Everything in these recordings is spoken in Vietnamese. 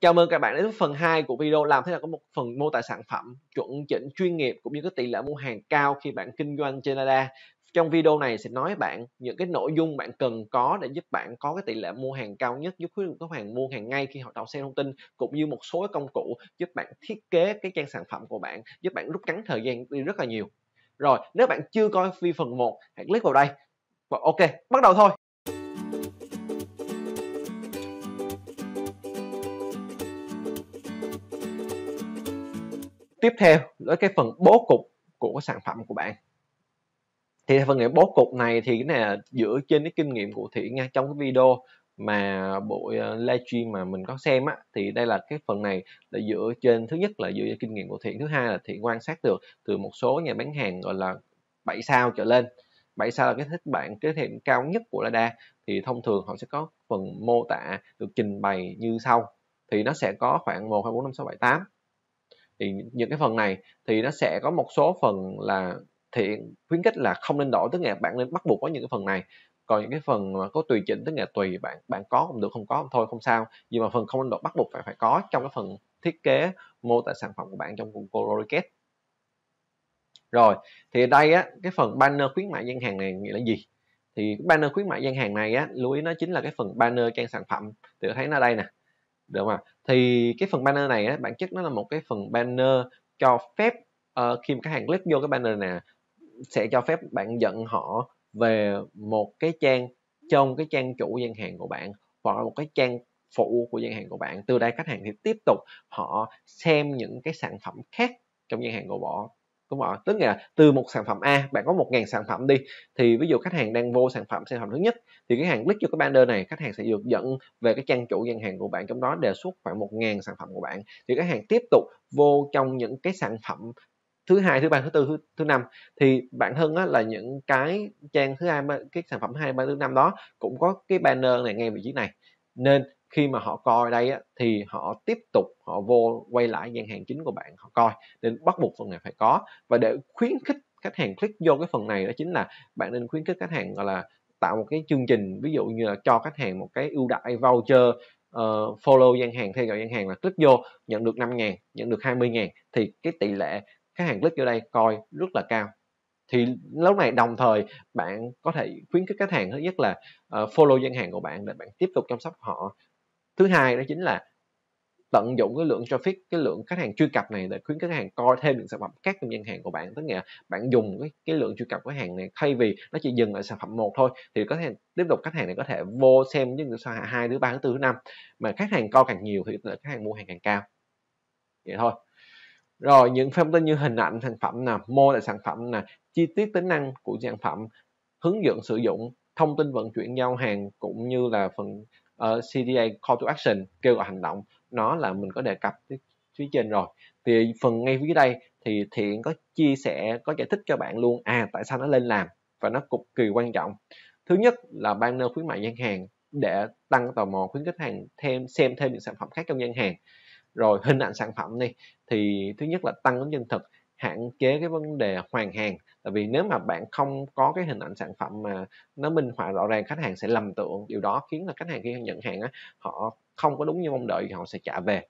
Chào mừng các bạn đến với phần 2 của video làm thế nào có một phần mô tả sản phẩm chuẩn chỉnh chuyên nghiệp cũng như có tỷ lệ mua hàng cao khi bạn kinh doanh trên ADA. Trong video này sẽ nói bạn những cái nội dung bạn cần có để giúp bạn có cái tỷ lệ mua hàng cao nhất, giúp khách hàng mua hàng ngay khi họ đọc xem thông tin cũng như một số công cụ giúp bạn thiết kế cái trang sản phẩm của bạn, giúp bạn rút ngắn thời gian đi rất là nhiều. Rồi, nếu bạn chưa coi phi phần 1, hãy click vào đây. và Ok, bắt đầu thôi. tiếp theo đó cái phần bố cục của cái sản phẩm của bạn thì phần nghiệm bố cục này thì cái này là dựa trên cái kinh nghiệm của thị nga trong cái video mà buổi ờ, livestream mà mình có xem á thì đây là cái phần này là dựa trên thứ nhất là dựa trên kinh nghiệm của thiện thứ hai là thiện quan sát được từ một số nhà bán hàng gọi là 7 sao trở lên 7 sao là cái thích bạn cái thiện cao nhất của Lada thì thông thường họ sẽ có phần mô tả được trình bày như sau thì nó sẽ có khoảng 1, 2, 4, 5, 6, 7, 8 thì những cái phần này thì nó sẽ có một số phần là thiện khuyến khích là không nên đổi tức là bạn nên bắt buộc có những cái phần này còn những cái phần mà có tùy chỉnh tức là tùy bạn bạn có cũng được không có cũng thôi không sao nhưng mà phần không nên đổi bắt buộc phải phải có trong cái phần thiết kế mô tả sản phẩm của bạn trong ColourCAD rồi thì ở đây á cái phần banner khuyến mại gian hàng này nghĩa là gì thì banner khuyến mại gian hàng này á lưu ý nó chính là cái phần banner trang sản phẩm thì thấy nó đây nè được không ạ thì cái phần banner này á, bản chất nó là một cái phần banner cho phép uh, khi mà khách hàng click vô cái banner này sẽ cho phép bạn dẫn họ về một cái trang trong cái trang chủ gian hàng của bạn hoặc là một cái trang phụ của gian hàng của bạn từ đây khách hàng thì tiếp tục họ xem những cái sản phẩm khác trong gian hàng của bỏ đúng không ạ tức là từ một sản phẩm A bạn có một ngàn sản phẩm đi thì ví dụ khách hàng đang vô sản phẩm sản phẩm thứ nhất thì cái hàng click vô cái banner này khách hàng sẽ được dẫn về cái trang chủ gian hàng của bạn trong đó đề xuất khoảng một ngàn sản phẩm của bạn thì khách hàng tiếp tục vô trong những cái sản phẩm thứ hai thứ ba thứ tư thứ, thứ năm thì bạn hơn á, là những cái trang thứ hai cái sản phẩm hai ba thứ năm đó cũng có cái banner này ngay vị trí này nên khi mà họ coi đây á, thì họ tiếp tục họ vô quay lại gian hàng chính của bạn họ coi nên bắt buộc phần này phải có và để khuyến khích khách hàng click vô cái phần này đó chính là bạn nên khuyến khích khách hàng gọi là tạo một cái chương trình ví dụ như là cho khách hàng một cái ưu đãi voucher uh, follow gian hàng theo dõi gian hàng là click vô nhận được 5 ngàn nhận được 20 ngàn thì cái tỷ lệ khách hàng click vô đây coi rất là cao thì lúc này đồng thời bạn có thể khuyến khích khách hàng thứ nhất là uh, follow gian hàng của bạn để bạn tiếp tục chăm sóc họ thứ hai đó chính là tận dụng cái lượng traffic cái lượng khách hàng truy cập này để khuyến khách hàng coi thêm những sản phẩm khác trong gian hàng của bạn tức là bạn dùng cái, cái lượng truy cập của hàng này thay vì nó chỉ dừng ở sản phẩm một thôi thì có thể tiếp tục khách hàng này có thể vô xem những sản phẩm hai thứ ba thứ tư thứ năm mà khách hàng coi càng nhiều thì khách hàng mua hàng càng cao vậy thôi rồi những thông tin như hình ảnh sản phẩm nè mô là sản phẩm nè chi tiết tính năng của sản phẩm hướng dẫn sử dụng thông tin vận chuyển giao hàng cũng như là phần uh, ờ, CTA call to action kêu gọi hành động nó là mình có đề cập phía trên rồi thì phần ngay phía đây thì thiện có chia sẻ có giải thích cho bạn luôn à tại sao nó lên làm và nó cực kỳ quan trọng thứ nhất là banner khuyến mại gian hàng để tăng tò mò khuyến khách hàng thêm xem thêm những sản phẩm khác trong gian hàng rồi hình ảnh sản phẩm này thì thứ nhất là tăng đến chân thực hạn chế cái vấn đề hoàn hàng tại vì nếu mà bạn không có cái hình ảnh sản phẩm mà nó minh họa rõ ràng khách hàng sẽ lầm tưởng điều đó khiến là khách hàng khi nhận hàng á họ không có đúng như mong đợi thì họ sẽ trả về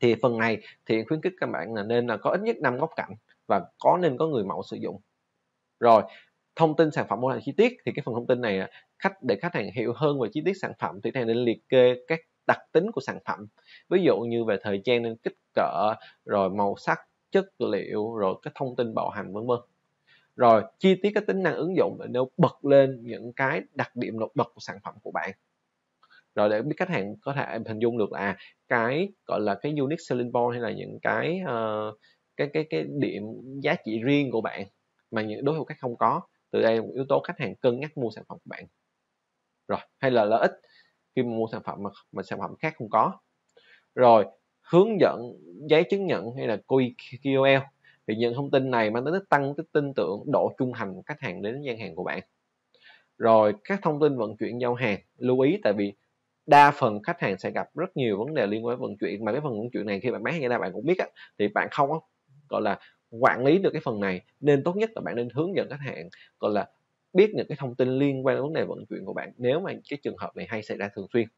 thì phần này thì khuyến khích các bạn là nên là có ít nhất năm góc cạnh và có nên có người mẫu sử dụng rồi thông tin sản phẩm mô tả chi tiết thì cái phần thông tin này là khách để khách hàng hiểu hơn về chi tiết sản phẩm thì thầy nên liệt kê các đặc tính của sản phẩm ví dụ như về thời trang nên kích cỡ rồi màu sắc chất liệu rồi cái thông tin bảo hành vân vân rồi chi tiết cái tính năng ứng dụng để nếu bật lên những cái đặc điểm nổi bật của sản phẩm của bạn rồi để biết khách hàng có thể hình dung được là cái gọi là cái unique selling point hay là những cái uh, cái cái cái điểm giá trị riêng của bạn mà những đối thủ khác không có từ đây một yếu tố khách hàng cân nhắc mua sản phẩm của bạn rồi hay là lợi ích khi mua sản phẩm mà, mà sản phẩm khác không có rồi hướng dẫn giấy chứng nhận hay là KOL thì những thông tin này mang tính tăng cái tin tưởng độ trung thành của khách hàng đến gian hàng của bạn rồi các thông tin vận chuyển giao hàng lưu ý tại vì đa phần khách hàng sẽ gặp rất nhiều vấn đề liên quan đến vận chuyển mà cái phần vận chuyển này khi bạn bán hàng ra bạn cũng biết á, thì bạn không có gọi là quản lý được cái phần này nên tốt nhất là bạn nên hướng dẫn khách hàng gọi là biết những cái thông tin liên quan đến vấn đề vận chuyển của bạn nếu mà cái trường hợp này hay xảy ra thường xuyên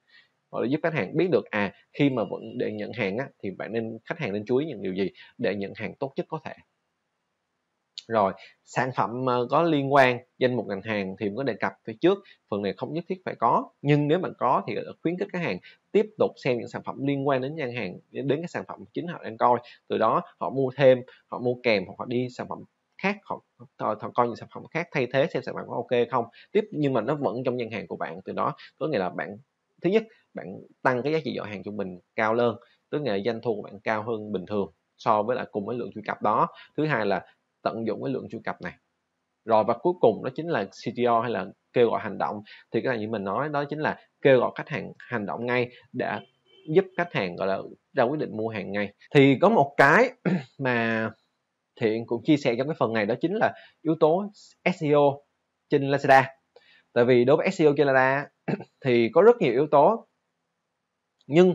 hoặc là giúp khách hàng biết được à khi mà vẫn để nhận hàng á, thì bạn nên khách hàng nên chú ý những điều gì để nhận hàng tốt nhất có thể rồi sản phẩm có liên quan danh mục ngành hàng thì cũng có đề cập phía trước phần này không nhất thiết phải có nhưng nếu bạn có thì khuyến khích khách hàng tiếp tục xem những sản phẩm liên quan đến nhãn hàng đến cái sản phẩm chính họ đang coi từ đó họ mua thêm họ mua kèm hoặc họ đi sản phẩm khác họ, họ, họ coi những sản phẩm khác thay thế xem sản phẩm có ok không tiếp nhưng mà nó vẫn trong nhãn hàng của bạn từ đó có nghĩa là bạn thứ nhất bạn tăng cái giá trị dọn hàng trung bình cao lên tức là doanh thu của bạn cao hơn bình thường so với lại cùng với lượng truy cập đó thứ hai là tận dụng cái lượng truy cập này rồi và cuối cùng đó chính là CTO hay là kêu gọi hành động thì cái này như mình nói đó chính là kêu gọi khách hàng hành động ngay để giúp khách hàng gọi là ra quyết định mua hàng ngay thì có một cái mà thiện cũng chia sẻ trong cái phần này đó chính là yếu tố SEO trên Lazada tại vì đối với SEO trên Lazada thì có rất nhiều yếu tố nhưng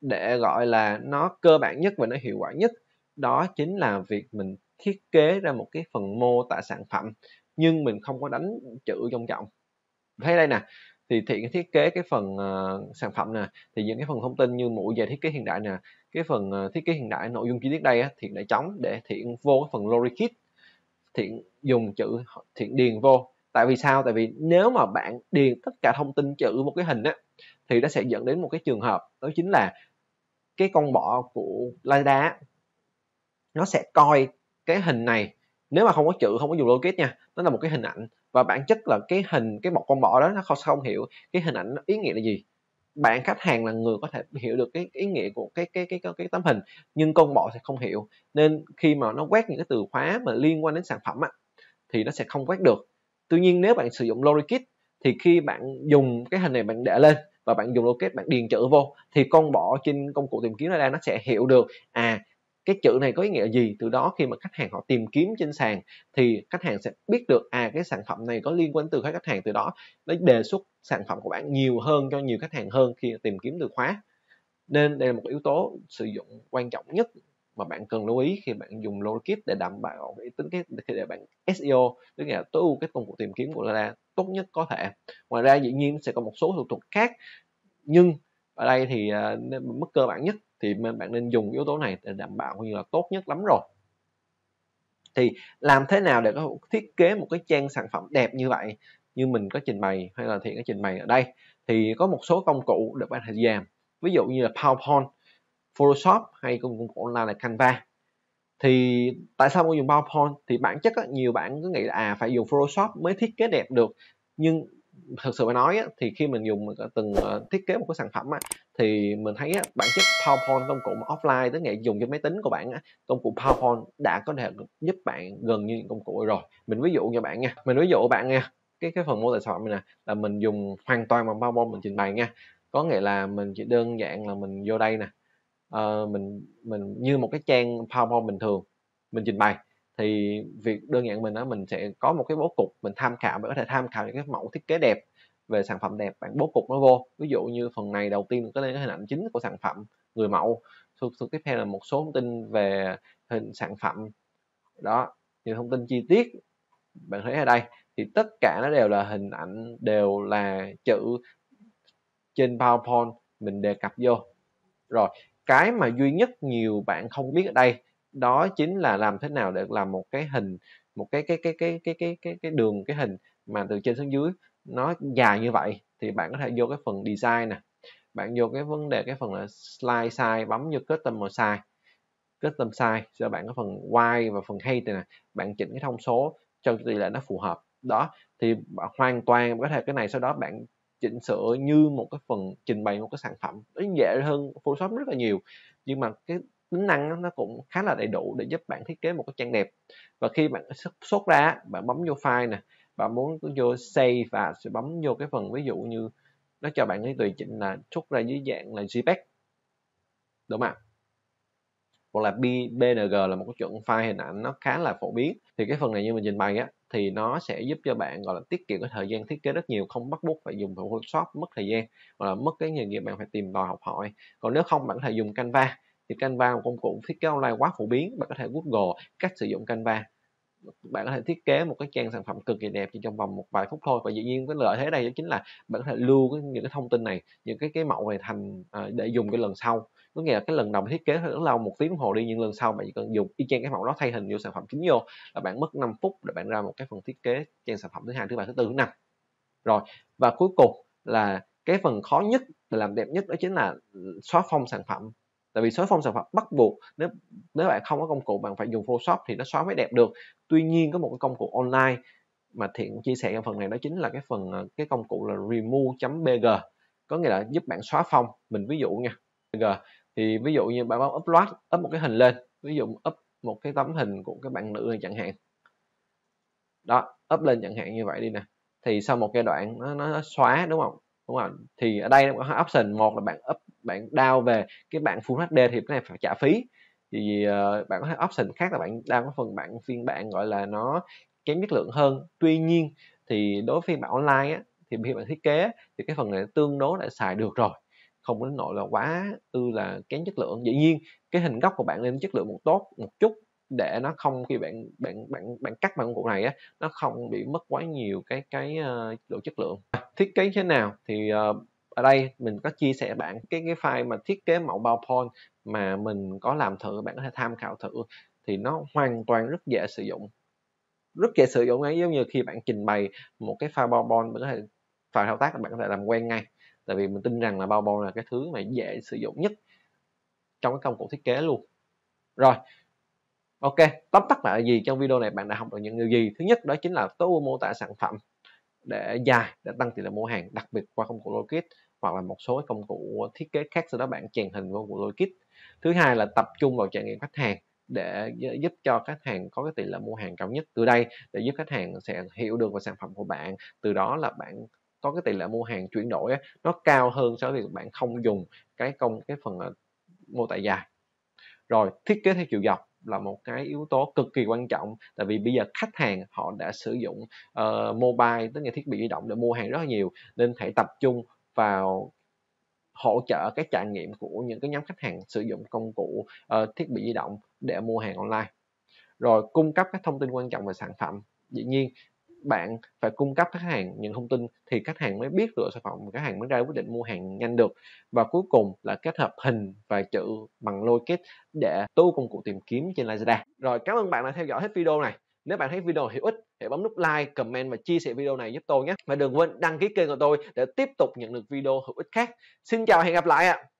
để gọi là nó cơ bản nhất và nó hiệu quả nhất đó chính là việc mình thiết kế ra một cái phần mô tả sản phẩm nhưng mình không có đánh chữ trong trọng thấy đây nè thì thiện thiết kế cái phần uh, sản phẩm nè thì những cái phần thông tin như mũ về thiết kế hiện đại nè cái phần uh, thiết kế hiện đại nội dung chi tiết đây á, thiện đã chống để thiện vô cái phần lorikit thiện dùng chữ thiện điền vô tại vì sao tại vì nếu mà bạn điền tất cả thông tin trừ một cái hình á thì nó sẽ dẫn đến một cái trường hợp đó chính là cái con bọ của LiDAR nó sẽ coi cái hình này nếu mà không có chữ không có dùng logic nha nó là một cái hình ảnh và bản chất là cái hình cái một con bọ đó nó không, không hiểu cái hình ảnh ý nghĩa là gì bạn khách hàng là người có thể hiểu được cái ý nghĩa của cái cái cái cái, cái tấm hình nhưng con bọ sẽ không hiểu nên khi mà nó quét những cái từ khóa mà liên quan đến sản phẩm á, thì nó sẽ không quét được tuy nhiên nếu bạn sử dụng lorikit thì khi bạn dùng cái hình này bạn để lên và bạn dùng locate bạn điền chữ vô thì con bỏ trên công cụ tìm kiếm ra nó sẽ hiểu được à cái chữ này có ý nghĩa gì từ đó khi mà khách hàng họ tìm kiếm trên sàn thì khách hàng sẽ biết được à cái sản phẩm này có liên quan từ khách hàng từ đó nó đề xuất sản phẩm của bạn nhiều hơn cho nhiều khách hàng hơn khi tìm kiếm từ khóa nên đây là một yếu tố sử dụng quan trọng nhất và bạn cần lưu ý khi bạn dùng Lorikit để đảm bảo cái tính cái để bạn SEO tức là tối ưu cái công cụ tìm kiếm của Lala tốt nhất có thể ngoài ra dĩ nhiên sẽ có một số thủ thuật khác nhưng ở đây thì à, mức cơ bản nhất thì bạn nên dùng yếu tố này để đảm bảo như là tốt nhất lắm rồi thì làm thế nào để có thiết kế một cái trang sản phẩm đẹp như vậy như mình có trình bày hay là thiện có trình bày ở đây thì có một số công cụ được bạn thể làm ví dụ như là PowerPoint Photoshop hay công cụ online là Canva thì tại sao muốn dùng PowerPoint thì bản chất á, nhiều bạn cứ nghĩ là à phải dùng Photoshop mới thiết kế đẹp được nhưng thật sự mà nói á, thì khi mình dùng à, từng ờ, thiết kế một cái sản phẩm á, thì mình thấy á, bản chất PowerPoint công cụ offline tức nghĩa dùng trên máy tính của bạn á, công cụ PowerPoint đã có thể giúp bạn gần như những công cụ rồi mình ví dụ cho bạn nha mình ví dụ cho bạn nha cái cái phần mô tả sản phẩm này nè là mình dùng hoàn toàn bằng PowerPoint mình trình bày nha có nghĩa là mình chỉ đơn giản là mình vô đây nè uh, mình mình như một cái trang PowerPoint bình thường mình trình bày thì việc đơn giản mình đó mình sẽ có một cái bố cục mình tham khảo mình có thể tham khảo những cái mẫu thiết kế đẹp về sản phẩm đẹp bạn bố cục nó vô ví dụ như phần này đầu tiên có lên cái hình ảnh chính của sản phẩm người mẫu thuộc số tiếp theo là một số thông tin về hình sản phẩm đó những thông tin chi tiết bạn thấy ở đây thì tất cả nó đều là hình ảnh đều là chữ trên PowerPoint mình đề cập vô rồi cái mà duy nhất nhiều bạn không biết ở đây đó chính là làm thế nào để làm một cái hình một cái cái cái cái cái cái cái, cái đường cái hình mà từ trên xuống dưới nó dài như vậy thì bạn có thể vô cái phần design nè bạn vô cái vấn đề cái phần là slide size bấm vô custom size custom size cho bạn có phần wide và phần height này nè bạn chỉnh cái thông số cho tỷ lệ nó phù hợp đó thì hoàn toàn có thể cái này sau đó bạn chỉnh sửa như một cái phần trình bày một cái sản phẩm nó dễ hơn Photoshop rất là nhiều nhưng mà cái tính năng nó cũng khá là đầy đủ để giúp bạn thiết kế một cái trang đẹp và khi bạn xuất ra bạn bấm vô file nè bạn muốn vô save và sẽ bấm vô cái phần ví dụ như nó cho bạn cái tùy chỉnh là xuất ra dưới dạng là JPEG đúng không hoặc là PNG là một cái chuẩn file hình ảnh nó khá là phổ biến thì cái phần này như mình trình bày á thì nó sẽ giúp cho bạn gọi là tiết kiệm cái thời gian thiết kế rất nhiều không bắt buộc phải dùng Photoshop mất thời gian hoặc là mất cái nghề nghiệp bạn phải tìm tòi học hỏi còn nếu không bạn có thể dùng Canva thì Canva là một công cụ thiết kế online quá phổ biến bạn có thể Google cách sử dụng Canva bạn có thể thiết kế một cái trang sản phẩm cực kỳ đẹp chỉ trong vòng một vài phút thôi và dĩ nhiên cái lợi thế đây đó chính là bạn có thể lưu cái, những cái thông tin này những cái cái mẫu này thành à, để dùng cái lần sau có nghĩa là cái lần đầu thiết kế rất lâu một tiếng đồng hồ đi nhưng lần sau bạn chỉ cần dùng y chang cái mẫu đó thay hình vô sản phẩm chính vô là bạn mất 5 phút để bạn ra một cái phần thiết kế trang sản phẩm thứ hai thứ ba thứ tư thứ năm rồi và cuối cùng là cái phần khó nhất để làm đẹp nhất đó chính là xóa phong sản phẩm tại vì số phông sản phẩm bắt buộc nếu nếu bạn không có công cụ bạn phải dùng Photoshop thì nó xóa mới đẹp được tuy nhiên có một cái công cụ online mà thiện chia sẻ trong phần này đó chính là cái phần ờ, cái công cụ là remove.bg có nghĩa là giúp bạn xóa phông mình ví dụ nha bg thì ví dụ như bạn bấm upload up một cái hình lên ví dụ up một cái tấm hình của cái bạn nữ này chẳng hạn đó up lên chẳng hạn như vậy đi nè thì sau một giai đoạn nó, nó xóa đúng không đúng không thì ở đây nó có option một là bạn up bạn đao về cái bản Full HD thì cái này phải trả phí thì uh, bạn có thể option khác là bạn đang có phần bản phiên bản gọi là nó kém chất lượng hơn tuy nhiên thì đối với phiên bản online á, thì khi bạn thiết kế thì cái phần này tương đối đã xài được rồi không đến nỗi là quá ư là kém chất lượng dĩ nhiên cái hình góc của bạn lên chất lượng một tốt một chút để nó không khi bạn bạn bạn bạn cắt bằng công cụ này á nó không bị mất quá nhiều cái cái uh, độ chất lượng thiết kế thế nào thì uh, ở đây mình có chia sẻ bạn cái cái file mà thiết kế mẫu PowerPoint mà mình có làm thử bạn có thể tham khảo thử thì nó hoàn toàn rất dễ sử dụng rất dễ sử dụng ấy giống như khi bạn trình bày một cái file PowerPoint bạn có thể file thao tác bạn có thể làm quen ngay tại vì mình tin rằng là PowerPoint là cái thứ mà dễ sử dụng nhất trong cái công cụ thiết kế luôn rồi ok tóm tắt lại là gì trong video này bạn đã học được những điều gì thứ nhất đó chính là tối ưu mô tả sản phẩm để dài để tăng tỷ lệ mua hàng đặc biệt qua công cụ Logit hoặc là một số công cụ thiết kế khác sau đó bạn chèn hình vào công cụ Logit thứ hai là tập trung vào trải nghiệm khách hàng để giúp cho khách hàng có cái tỷ lệ mua hàng cao nhất từ đây để giúp khách hàng sẽ hiểu được về sản phẩm của bạn từ đó là bạn có cái tỷ lệ mua hàng chuyển đổi ấy, nó cao hơn so với việc bạn không dùng cái công cái phần ờ, mô tả dài rồi thiết kế theo chiều dọc là một cái yếu tố cực kỳ quan trọng tại vì bây giờ khách hàng họ đã sử dụng uh, mobile tức là thiết bị di động để mua hàng rất là nhiều nên hãy tập trung vào hỗ trợ cái trải nghiệm của những cái nhóm khách hàng sử dụng công cụ uh, thiết bị di động để mua hàng online rồi cung cấp các thông tin quan trọng về sản phẩm dĩ nhiên bạn phải cung cấp khách hàng những thông tin thì khách hàng mới biết lựa sản phẩm khách hàng mới ra quyết định mua hàng nhanh được và cuối cùng là kết hợp hình và chữ bằng logic để tu công cụ tìm kiếm trên Lazada rồi cảm ơn bạn đã theo dõi hết video này nếu bạn thấy video hữu ích hãy bấm nút like, comment và chia sẻ video này giúp tôi nhé. Và đừng quên đăng ký kênh của tôi để tiếp tục nhận được video hữu ích khác. Xin chào và hẹn gặp lại ạ. À.